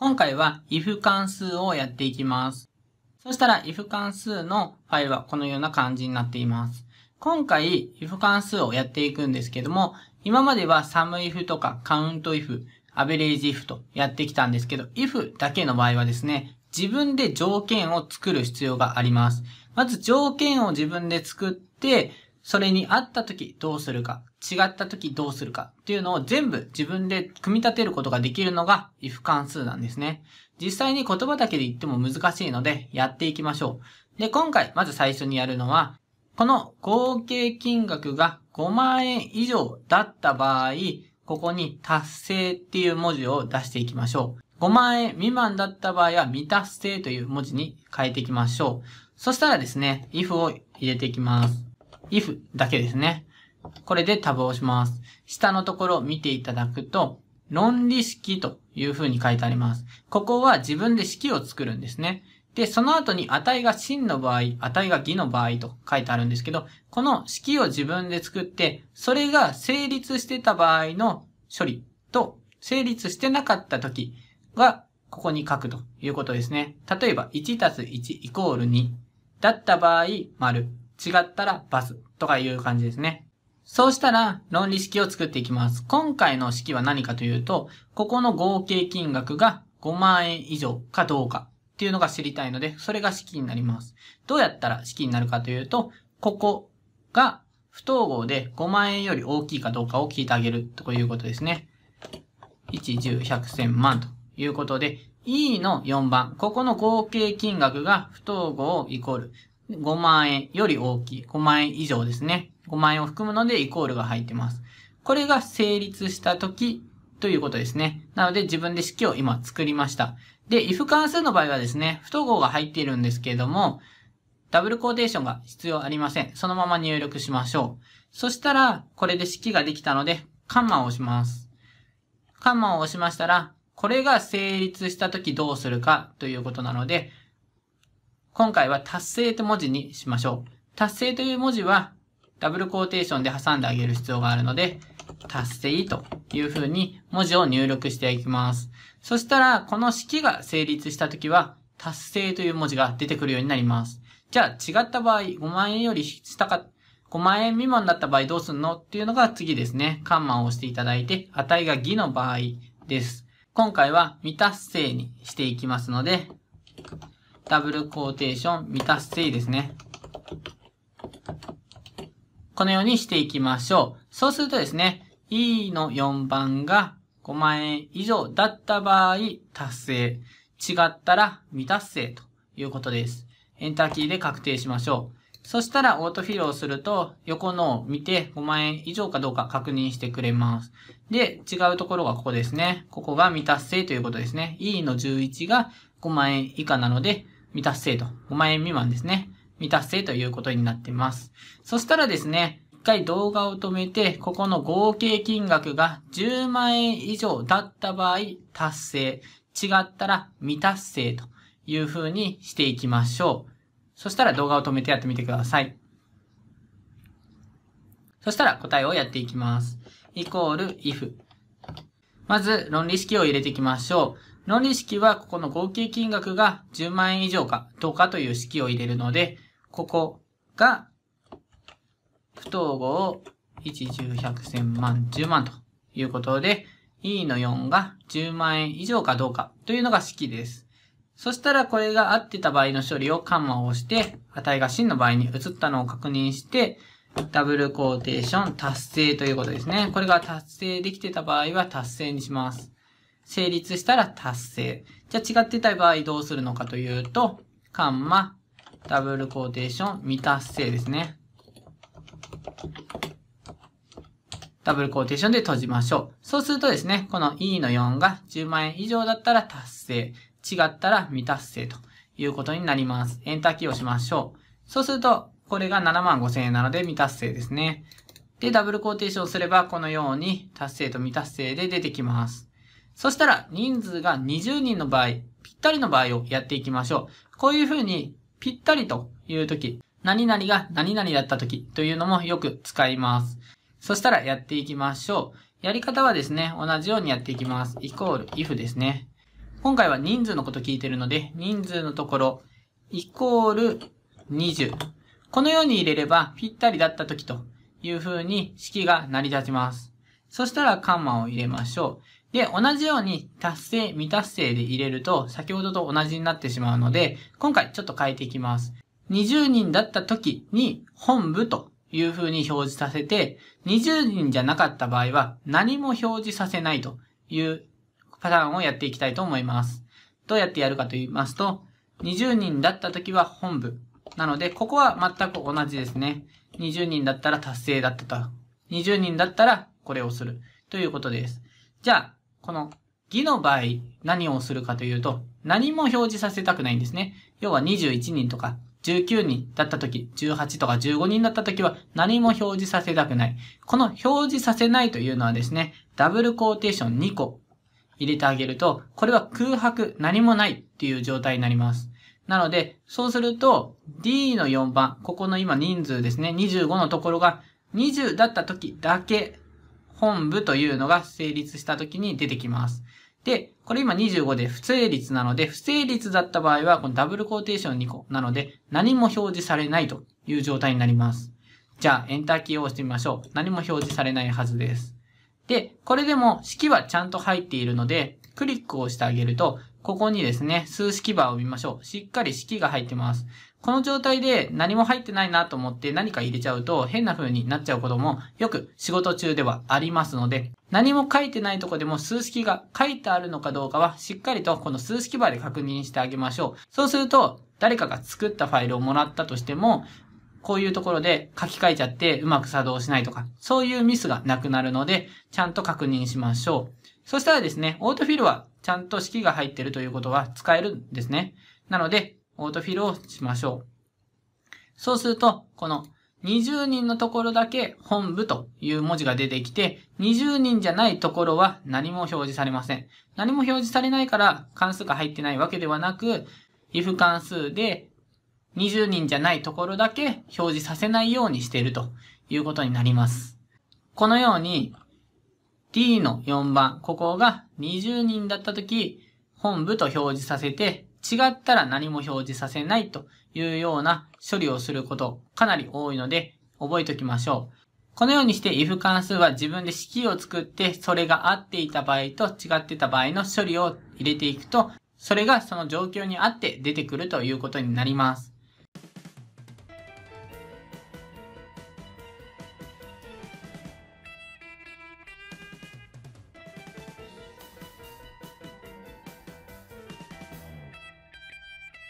今回は if 関数をやっていきます。そしたら if 関数のファイルはこのような感じになっています。今回 if 関数をやっていくんですけども、今までは sumif とか countif、averageif とやってきたんですけど、if だけの場合はですね、自分で条件を作る必要があります。まず条件を自分で作って、それに合った時どうするか、違った時どうするかっていうのを全部自分で組み立てることができるのが if 関数なんですね。実際に言葉だけで言っても難しいのでやっていきましょう。で、今回まず最初にやるのは、この合計金額が5万円以上だった場合、ここに達成っていう文字を出していきましょう。5万円未満だった場合は未達成という文字に変えていきましょう。そしたらですね、if を入れていきます。if だけですね。これでタブを押します。下のところを見ていただくと、論理式という風に書いてあります。ここは自分で式を作るんですね。で、その後に値が真の場合、値が偽の場合と書いてあるんですけど、この式を自分で作って、それが成立してた場合の処理と、成立してなかった時が、ここに書くということですね。例えば、1たす1イコール2だった場合、丸。違ったらバスとかいう感じですね。そうしたら論理式を作っていきます。今回の式は何かというと、ここの合計金額が5万円以上かどうかっていうのが知りたいので、それが式になります。どうやったら式になるかというと、ここが不等号で5万円より大きいかどうかを聞いてあげるということですね。1、10、100、1000万ということで、E の4番、ここの合計金額が不等号イコール5万円より大きい、5万円以上ですね。5万円を含むのでイコールが入ってます。これが成立した時ということですね。なので自分で式を今作りました。で、if 関数の場合はですね、不等号が入っているんですけれども、ダブルコーデーションが必要ありません。そのまま入力しましょう。そしたら、これで式ができたので、カンマを押します。カンマを押しましたら、これが成立した時どうするかということなので、今回は達成と文字にしましょう。達成という文字はダブルコーテーションで挟んであげる必要があるので、達成という風に文字を入力していきます。そしたら、この式が成立したときは、達成という文字が出てくるようになります。じゃあ、違った場合、5万円より下か、5万円未満だった場合どうすんのっていうのが次ですね。カンマを押していただいて、値が偽の場合です。今回は未達成にしていきますので、ダブルコーテーション、未達成ですね。このようにしていきましょう。そうするとですね、E の4番が5万円以上だった場合、達成。違ったら未達成ということです。エンターキーで確定しましょう。そしたらオートフィルをすると横のを見て5万円以上かどうか確認してくれます。で、違うところがここですね。ここが未達成ということですね。E の11が5万円以下なので未達成と、5万円未満ですね。未達成ということになっています。そしたらですね、一回動画を止めて、ここの合計金額が10万円以上だった場合、達成。違ったら未達成という風にしていきましょう。そしたら動画を止めてやってみてください。そしたら答えをやっていきます。イコール if。まず論理式を入れていきましょう。論理式はここの合計金額が10万円以上かどうかという式を入れるので、ここが不等号1、10、100、1000万、10万ということで、E の4が10万円以上かどうかというのが式です。そしたらこれが合ってた場合の処理をカンマを押して、値が真の場合に移ったのを確認して、ダブルコーテーション達成ということですね。これが達成できてた場合は達成にします。成立したら達成。じゃあ違ってた場合どうするのかというと、カンマ、ダブルコーテーション、未達成ですね。ダブルコーテーションで閉じましょう。そうするとですね、この E の4が10万円以上だったら達成、違ったら未達成ということになります。エンターキーをしましょう。そうすると、これが7万5千円なので未達成ですね。で、ダブルコーテーションすればこのように達成と未達成で出てきます。そしたら人数が20人の場合、ぴったりの場合をやっていきましょう。こういうふうにぴったりという時、何々が何々だった時というのもよく使います。そしたらやっていきましょう。やり方はですね、同じようにやっていきます。イコール if ですね。今回は人数のこと聞いてるので、人数のところ、イコール20。このように入れればぴったりだった時という風に式が成り立ちます。そしたらカンマを入れましょう。で、同じように達成、未達成で入れると先ほどと同じになってしまうので、今回ちょっと変えていきます。20人だった時に本部という風に表示させて、20人じゃなかった場合は何も表示させないというパターンをやっていきたいと思います。どうやってやるかと言いますと、20人だった時は本部。なので、ここは全く同じですね。20人だったら達成だったと。20人だったらこれをする。ということです。じゃあ、この偽の場合、何をするかというと、何も表示させたくないんですね。要は21人とか19人だった時、18とか15人だった時は何も表示させたくない。この表示させないというのはですね、ダブルコーテーション2個入れてあげると、これは空白、何もないっていう状態になります。なので、そうすると D の4番、ここの今人数ですね、25のところが20だった時だけ本部というのが成立した時に出てきます。で、これ今25で不成立なので、不成立だった場合は、このダブルコーテーション2個なので、何も表示されないという状態になります。じゃあ、エンターキーを押してみましょう。何も表示されないはずです。で、これでも式はちゃんと入っているので、クリックをしてあげると、ここにですね、数式バーを見ましょう。しっかり式が入ってます。この状態で何も入ってないなと思って何か入れちゃうと変な風になっちゃうこともよく仕事中ではありますので、何も書いてないとこでも数式が書いてあるのかどうかはしっかりとこの数式バーで確認してあげましょう。そうすると、誰かが作ったファイルをもらったとしても、こういうところで書き換えちゃってうまく作動しないとか、そういうミスがなくなるので、ちゃんと確認しましょう。そしたらですね、オートフィルはちゃんと式が入ってるということは使えるんですね。なので、オートフィルをしましょう。そうすると、この20人のところだけ本部という文字が出てきて、20人じゃないところは何も表示されません。何も表示されないから関数が入ってないわけではなく、if 関数で20人じゃないところだけ表示させないようにしているということになります。このように D の4番、ここが20人だったとき、本部と表示させて、違ったら何も表示させないというような処理をすることかなり多いので覚えておきましょう。このようにして if 関数は自分で式を作ってそれが合っていた場合と違ってた場合の処理を入れていくとそれがその状況に合って出てくるということになります。